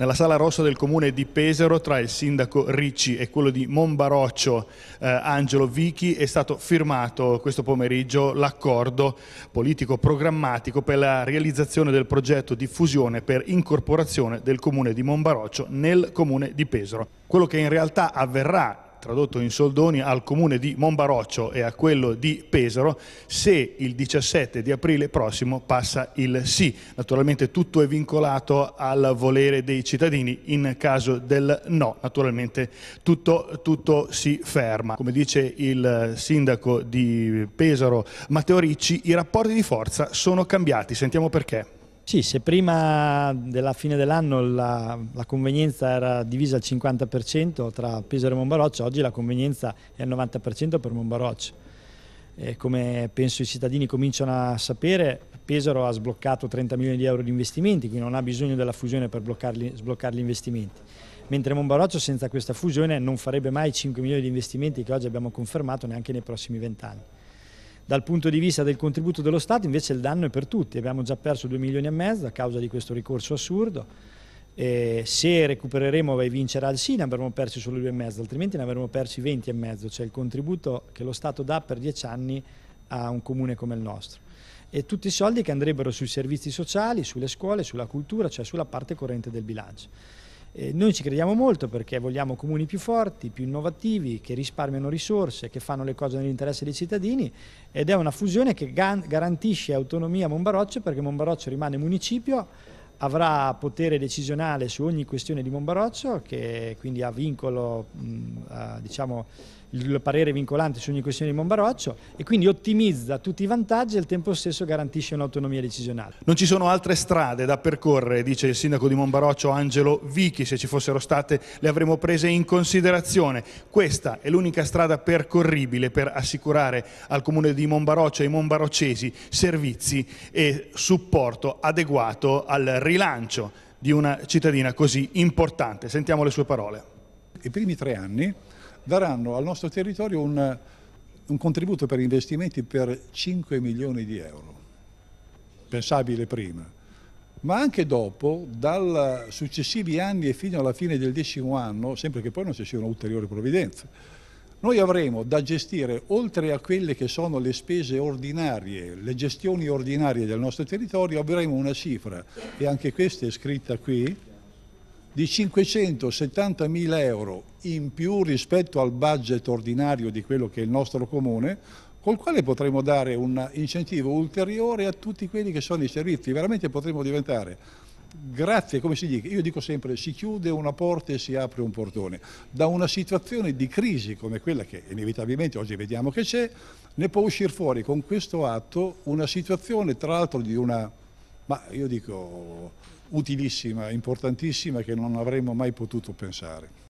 nella sala rossa del comune di Pesaro tra il sindaco Ricci e quello di Monbaroccio eh, Angelo Vichi è stato firmato questo pomeriggio l'accordo politico programmatico per la realizzazione del progetto di fusione per incorporazione del comune di Monbaroccio nel comune di Pesaro. Quello che in realtà avverrà tradotto in soldoni al comune di Monbaroccio e a quello di Pesaro se il 17 di aprile prossimo passa il sì. Naturalmente tutto è vincolato al volere dei cittadini, in caso del no naturalmente tutto, tutto si ferma. Come dice il sindaco di Pesaro Matteo Ricci, i rapporti di forza sono cambiati, sentiamo perché. Sì, se prima della fine dell'anno la, la, convenienza era divisa al 50% tra Pesaro e Monbaroccio, oggi la convenienza è al 90% per Monbaroccio. E come penso i cittadini cominciano a sapere, Pesaro ha sbloccato 30 milioni di euro di investimenti, quindi non ha bisogno della fusione per sbloccare gli investimenti. Mentre Monbaroccio senza questa fusione non farebbe mai 5 milioni di investimenti che oggi abbiamo confermato neanche nei prossimi vent'anni. Dal punto di vista del contributo dello Stato invece il danno è per tutti, abbiamo già perso 2 milioni e mezzo a causa di questo ricorso assurdo. Eh, se recupereremo e vincerà il sì ne avremo persi solo mezzo, altrimenti ne avremo persi 20 e mezzo, cioè il contributo che lo Stato dà per 10 anni a un comune come il nostro. E tutti i soldi che andrebbero sui servizi sociali, sulle scuole, sulla cultura, cioè sulla parte corrente del bilancio. Eh, noi ci crediamo molto perché vogliamo comuni più forti, più innovativi, che risparmiano risorse, che fanno le cose nell'interesse dei cittadini ed è una fusione che garantisce autonomia a Monbaroccio perché Monbaroccio rimane municipio avrà potere decisionale su ogni questione di Monbaroccio, che quindi ha vincolo, mh, ha, diciamo, il parere vincolante su ogni questione di Monbaroccio e quindi ottimizza tutti i vantaggi e al tempo stesso garantisce un'autonomia decisionale. Non ci sono altre strade da percorrere, dice il sindaco di Monbaroccio Angelo Vichi, se ci fossero state le avremmo prese in considerazione. Questa è l'unica strada percorribile per assicurare al comune di Monbaroccio e ai monbaroccesi servizi e supporto adeguato al rinforzamento rilancio di una cittadina così importante. Sentiamo le sue parole. I primi tre anni daranno al nostro territorio un, un contributo per investimenti per 5 milioni di euro, pensabile prima, ma anche dopo, dai successivi anni e fino alla fine del decimo anno, sempre che poi non ci siano ulteriori provvidenze, noi avremo da gestire, oltre a quelle che sono le spese ordinarie, le gestioni ordinarie del nostro territorio, avremo una cifra, e anche questa è scritta qui, di 570 mila euro in più rispetto al budget ordinario di quello che è il nostro comune, col quale potremo dare un incentivo ulteriore a tutti quelli che sono i servizi. Veramente potremo diventare grazie, come si dice, io dico sempre si chiude una porta e si apre un portone, da una situazione di crisi come quella che inevitabilmente oggi vediamo che c'è, ne può uscire fuori con questo atto una situazione tra l'altro di una, ma io dico utilissima, importantissima che non avremmo mai potuto pensare.